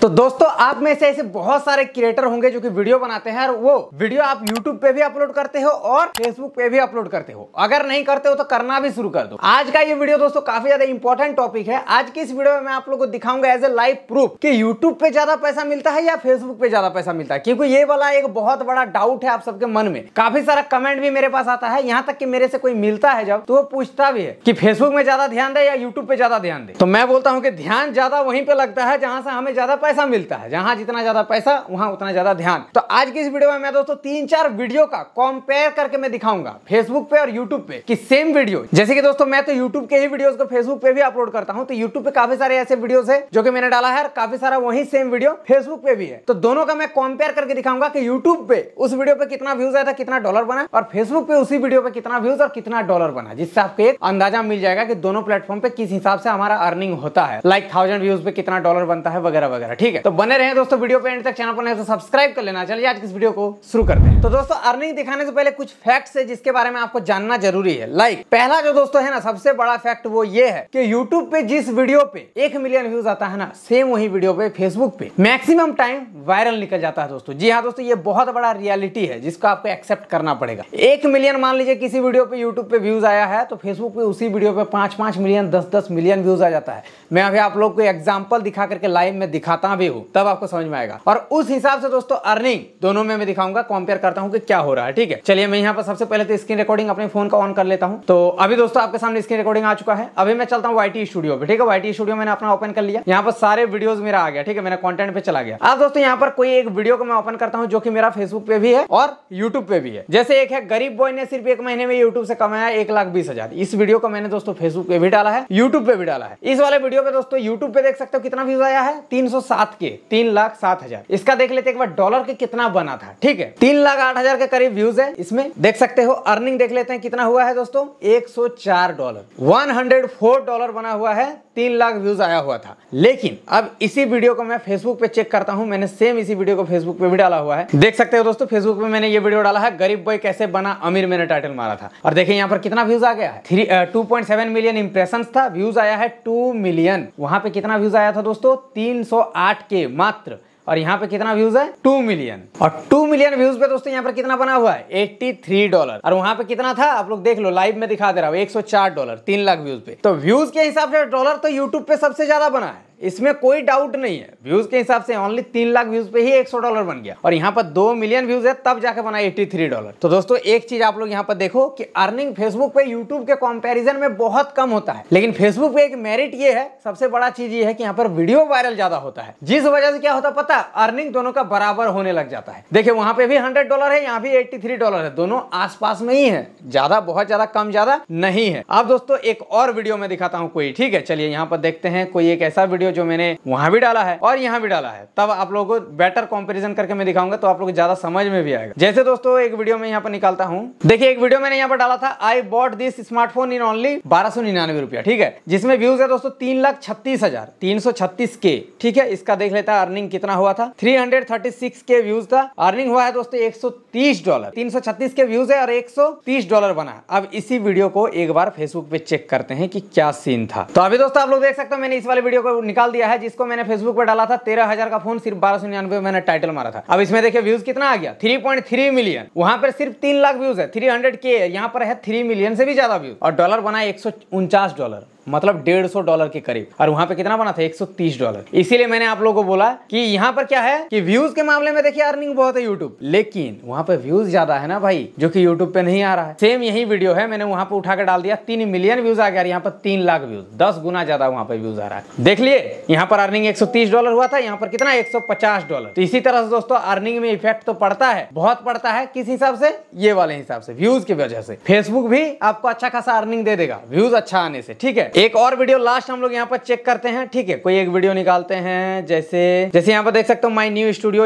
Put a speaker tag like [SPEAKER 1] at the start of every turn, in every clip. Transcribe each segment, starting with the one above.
[SPEAKER 1] तो दोस्तों आप में से ऐसे बहुत सारे क्रिएटर होंगे जो कि वीडियो बनाते हैं और वो वीडियो आप YouTube पे भी अपलोड करते हो और Facebook पे भी अपलोड करते हो अगर नहीं करते हो तो करना भी शुरू कर दो आज का ये वीडियो दोस्तों काफी ज्यादा इंपॉर्टेंट टॉपिक है आज की इस वीडियो में मैं आप लोग को दिखाऊंगा एज ए लाइव प्रूफ की यूट्यूब पे ज्यादा पैसा मिलता है या फेसबुक पे ज्यादा पैसा मिलता है क्योंकि ये वाला एक बहुत बड़ा डाउट है आप सबके मन में काफी सारा कमेंट भी मेरे पास आता है यहाँ तक की मेरे से कोई मिलता है जब तो वो पूछता भी है की फेसबुक में ज्यादा ध्यान दे या यूट्यूब पे ज्यादा ध्यान दे तो मैं बोलता हूँ की ध्यान ज्यादा वहीं पे लगता है जहाँ से हमें ज्यादा पैसा मिलता है जहां जितना ज्यादा पैसा वहां उतना ज्यादा ध्यान तो आज की इस वीडियो में मैं दोस्तों तीन चार वीडियो का कॉम्पेयर करके मैं दिखाऊंगा फेसबुक पे और यूट्यूब पे कि सेम वीडियो जैसे कि दोस्तों मैं तो यूट्यूब के ही वीडियो को फेसबुक पे भी अपलोड करता हूँ तो यूट्यूब पे काफी सारे ऐसे वीडियो है जो कि मैंने डाला है काफी सारा वही सेम वीडियो फेसबुक पे भी है तो दोनों का मैं कॉम्पेयर करके दिखाऊंगा की यूट्यूब पे उस वीडियो पे कितना व्यूज आया था कितना डॉलर बना और फेसबुक पे उसी वीडियो पे कितना व्यूज और कितना डॉलर बना जिससे आपको एक अंदाजा मिल जाएगा कि दोनों प्लेटफॉर्म पे किस हिसाब से हमारा अर्निंग होता है लाइक थाउजेंड व्यूज पे कितना डॉलर बनता है वगैरह वगैरह वगैरह ठीक है तो बने रहे दोस्तों वीडियो पे एंड तक चैनल पर नहीं तो सब्सक्राइब कर लेना चलिए आज इस वीडियो को शुरू करते हैं तो दोस्तों अर्निंग दिखाने से पहले कुछ फैक्ट्स है जिसके बारे में आपको जानना जरूरी है लाइक पहला जो दोस्तों है ना सबसे बड़ा फैक्ट वो ये है की यूट्यूब पे जिस वीडियो पे एक मिलियन व्यूज आता है ना सेम वही वीडियो पे फेसबुक पे मैक्सिमम टाइम वायरल निकल जाता है दोस्तों जी हाँ दोस्तों ये बहुत बड़ा रियलिटी है जिसको आपको एक्सेप्ट करना पड़ेगा एक मिलियन मान लीजिए किसी वीडियो पे यूट्यूब पे व्यूज आया है तो फेसबुक पे उसी वीडियो पे पांच पांच मिलियन दस दस मिलियन व्यूज आ जाता है मैं अभी आप लोग को एग्जाम्पल दिखा करके लाइव में दिखाता चाहता भी हूँ तब आपको समझ में आएगा और उस हिसाब से दोस्तों अर्निंग दोनों में मैं दिखाऊंगा कंपेयर करता हूँ कि क्या हो रहा है ठीक है चलिए मैं यहाँ पर सबसे पहले तो स्क्रीन रिकॉर्डिंग अपने फोन का ऑन कर लेता हूँ तो अभी दोस्तों आपके सामने स्क्रीन रिकॉर्डिंग आ चुका है अभी मैं चलता हूँ वाई स्टूडियो पे ठीक है वाई स्टूडियो मैंने अपना ओपन कर लिया यहाँ पर सारे वीडियो मेरा आ गया ठीक है मैंने कॉन्टेंट पे चला गया अब दोस्तों यहाँ पर कोई एक वीडियो को मैं ओपन करता हूँ जो की मेरा फेसबुक पे भी है और यूट्यूब पे भी है जैसे एक है गरीब बॉय ने सिर्फ एक महीने में यूट्यूब से कमाया एक लाख बीस हजार इस वीडियो को मैंने दोस्तों फेसबुक पे भी डाला है यूट्यूब पे भी डाला है इस वाले वीडियो पे दोस्तों यूट्यूब पे देख सकते हो कितना व्यूज आया है तीन सौ सात के तीन लाख सात हजार इसका देख लेते एक बार डॉलर के कितना बना था ठीक है तीन लाख आठ हजार के करीब व्यूज है इसमें देख सकते हो अर्निंग देख लेते हैं कितना हुआ है दोस्तों एक सौ चार dollar one hundred four dollar बना हुआ है तीन लाख व्यूज़ आया हुआ था लेकिन अब इसी वीडियो को मैं फेसबुक पे चेक करता हूँ मैंने सेम इसी वीडियो को फेसबुक पे भी डाला हुआ है देख सकते हो दोस्तों फेसबुक पे मैंने ये वीडियो डाला है गरीब बॉय कैसे बना अमीर मैंने टाइटल मारा था और देखिए यहाँ पर कितना व्यूज आ गया है थ्री टू मिलियन इंप्रेशन था व्यूज आया है टू मिलियन वहाँ पे कितना व्यूज आया था दोस्तों तीन के मात्र और यहाँ पे कितना व्यूज है टू मिलियन और टू मिलियन व्यूज पे दोस्तों यहाँ पर कितना बना हुआ है एट्टी थ्री डॉलर और वहाँ पे कितना था आप लोग देख लो लाइव में दिखा दे रहा हूँ एक सौ चार डॉलर तीन लाख व्यूज पे तो व्यूज के हिसाब से डॉलर तो यूट्यूब पे सबसे ज्यादा बना है इसमें कोई डाउट नहीं है व्यूज के हिसाब से ओनली तीन लाख व्यूज पे ही 100 डॉलर बन गया और यहाँ पर दो मिलियन व्यूज है तब जाके बना 83 डॉलर तो दोस्तों एक चीज आप लोग यहाँ पर देखो कि अर्निंग फेसबुक पे यूट्यूब के कॉम्पेरिजन में बहुत कम होता है लेकिन फेसबुक पे एक मेरिट ये है सबसे बड़ा चीज ये है की यहाँ पर वीडियो वायरल ज्यादा होता है जिस वजह से क्या होता पता अर्निंग दोनों का बराबर होने लग जाता है देखिये वहां पे भी हंड्रेड डॉलर है यहाँ भी एट्टी डॉलर है दोनों आस में ही है ज्यादा बहुत ज्यादा कम ज्यादा नहीं है अब दोस्तों एक और वीडियो में दिखाता हूँ कोई ठीक है चलिए यहाँ पर देखते हैं कोई एक ऐसा वीडियो वीडियो जो मैंने वहां भी डाला है और यहाँ भी डाला है तब आप लोगों को बेटर कॉम्पेरिजन करके मैं दिखाऊंगा तो आप लोग ज्यादा समझ में भी आएगा जैसे दोस्तों एक वीडियो में यहाँ पर निकालता हूँ देखिए एक वीडियो मैंने यहाँ पर डाला था I bought this smartphone in only बारह सौ निन्यानवे रुपया ठीक है जिसमें व्यूज है दोस्तों तीन लाख छत्तीस हजार तीन सौ छत्तीस के ठीक है इसका देख लेता है अर्निंग कितना हुआ था three hundred thirty six K views था अर्निंग हुआ है दोस्तों एक सौ तीस डॉलर तीन सौ छत्तीस के व्यूज है और एक सौ तीस डॉलर बना अब इसी वीडियो को एक बार फेसबुक पे चेक करते हैं कि क्या सीन था तो अभी दोस्तों आप लोग देख सकते हो मैंने इस वाले वीडियो को निकाल निकाल दिया है जिसको मैंने फेसबुक पर डाला था तेरह हजार का फोन सिर्फ बारह सौ निन्यानवे मैंने टाइटल मारा था अब इसमें देखिए व्यूज कितना आ गया थ्री पॉइंट थ्री मिलियन वहां पर सिर्फ तीन लाख व्यूज है थ्री हंड्रेड के यहाँ पर है थ्री मिलियन से भी ज्यादा व्यूज और डॉलर बनाए एक सौ उनचास डॉलर मतलब डेढ़ सौ डॉलर के करीब और वहां पे कितना बना था एक सौ तीस डॉलर इसीलिए मैंने आप लोगों को बोला कि यहाँ पर क्या है कि व्यूज के मामले में देखिए अर्निंग बहुत है यूट्यूब लेकिन वहां पर व्यूज ज्यादा है ना भाई जो की यूट्यूब पे नहीं आ रहा है सेम यही वीडियो है मैंने वहां पर उठा डाल दिया तीन मिलियन व्यूज आ गया यहाँ पर तीन लाख व्यूज दस गुना ज्यादा वहां पर व्यूज आ रहा है देख लिए यहाँ पर अर्निंग एक डॉलर हुआ था यहाँ पर कितना एक डॉलर तो इसी तरह से दोस्तों अर्निंग में इफेक्ट तो पड़ता है बहुत पड़ता है किस हिसाब से ये वाले हिसाब से व्यूज की वजह से फेसबुक भी आपको अच्छा खासा अर्निंग दे देगा व्यूज अच्छा आने से ठीक है एक और वीडियो लास्ट हम लोग यहाँ पर चेक करते हैं ठीक है कोई एक वीडियो निकालते हैं जैसे जैसे यहाँ पर देख सकते हो माई न्यू स्टूडियो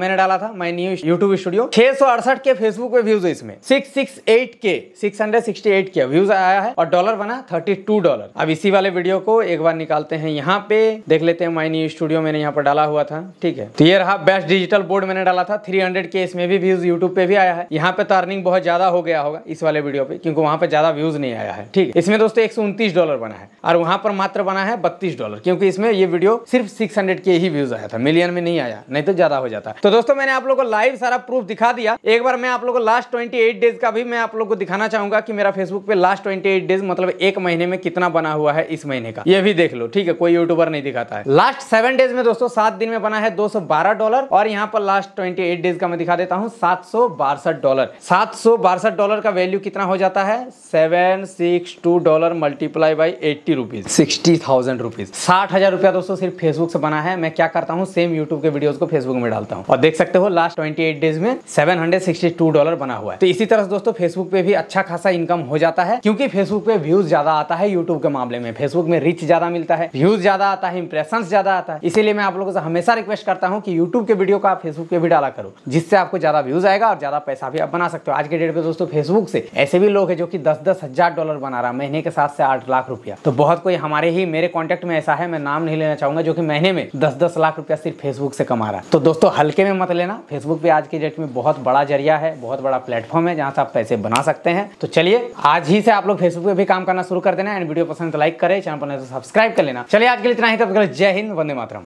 [SPEAKER 1] मैंने डाला था माई न्यू यूट्यूब स्टूडियो छह के फेसबुक पे व्यूज है इसमें six six eight K six hundred sixty eight K views आया है और डॉलर बना थर्टी टू डॉलर अब इसी वाले वीडियो को एक बार निकालते हैं यहाँ पे देख लेते हैं माई न्यू स्टूडियो मैंने यहाँ पर डाला हुआ था ठीक है तो ये रहा बेस्ट डिजिटल बोर्ड मैंने डाला था थ्री हंड्रेड के इसमें भी व्यूज यूट्यूब पे भी आया है यहाँ पे तो अर्निंग बहुत ज्यादा हो गया होगा इस वाले वीडियो पे क्योंकि वहाँ पे ज्यादा व्यूज नहीं आया है ठीक है इसमें दोस्तों एक डॉलर बना बना है और वहां पर मात्र बना है बत्तीस डॉलर क्योंकि इसमें ये वीडियो सिर्फ सिक्स के ही व्यूज आया था मिलियन में नहीं आया नहीं तो ज्यादा हो जाता तो दोस्तों मैंने आप लोग को लाइव सारा प्रूफ दिखा दिया एक बार मैं आप लोग को लास्ट ट्वेंटी डेज का भी मैं आप लोग को दिखाना चाहूंगा कि मेरा फेसबुक पे लास्ट ट्वेंटी डेज मतलब एक महीने में कितना बना हुआ है इस महीने का ये भी देख लो ठीक है कोई यूट्यूबर नहीं दिखाता है लास्ट सेवन डेज में दोस्तों सात दिन में बना है 212 डॉलर और यहाँ पर लास्ट 28 डेज का मैं दिखा देता हूँ सात डॉलर सात डॉलर का वैल्यू कितना हो जाता है seven six two dollar multiply by eighty rupees sixty thousand rupees साठ हज़ार रुपया दोस्तों सिर्फ फेसबुक से बना है मैं क्या करता हूँ सेम यूट्यूब के वीडियोज़ को फेसबुक में डालता हूँ और देख सकते हो लास्ट ट्वेंटी एट डेज में seven hundred sixty two dollar बना हुआ है तो इसी तरह दोस्तों फेसबुक पे भी अच्छा खासा इनकम हो जाता है क्योंकि फेसबुक पे व्यूज़ ज़्यादा आता है यूट्यूब के मामले में फेसबुक में रीच ज़्यादा मिलता है व्यूज़ ज़्यादा आता है इंप्रेशन ज़्यादा आता है इसीलिए मैं आप लोगों से हमेशा रिक्वेस्ट करता हूँ कि यूट्यूब के वीडियो को आप फेसबुक पे भी डाला करो जिससे आपको ज़्यादा व्यूज़ आएगा और ज़्यादा पैसा भी आप बना सकते हो आज के डेट पे दोस्तों फेसबुक से ऐसे भी लोग है जो की दस दस हज़ार डॉलर बना रहा है महीने के साथ से आठ लाख रुपए रुपया तो बहुत कोई हमारे ही मेरे कॉन्टेक्ट में ऐसा है मैं नाम नहीं लेना चाहूंगा जो कि महीने में दस दस लाख रुपया सिर्फ फेसबुक से कमा रहा है तो दोस्तों हल्के में मत लेना फेसबुक पे आज के डेट में बहुत बड़ा जरिया है बहुत बड़ा प्लेटफॉर्म है जहाँ से आप पैसे बना सकते हैं तो चलिए आज ही से आप लोग फेसबुक पे भी काम करना शुरू कर देना एंड वीडियो पसंद तो लाइक करें चैनल पर सब्सक्राइब तो कर लेना चलिए आज के लिए इतना ही तब जय हिंद वंदे मातरम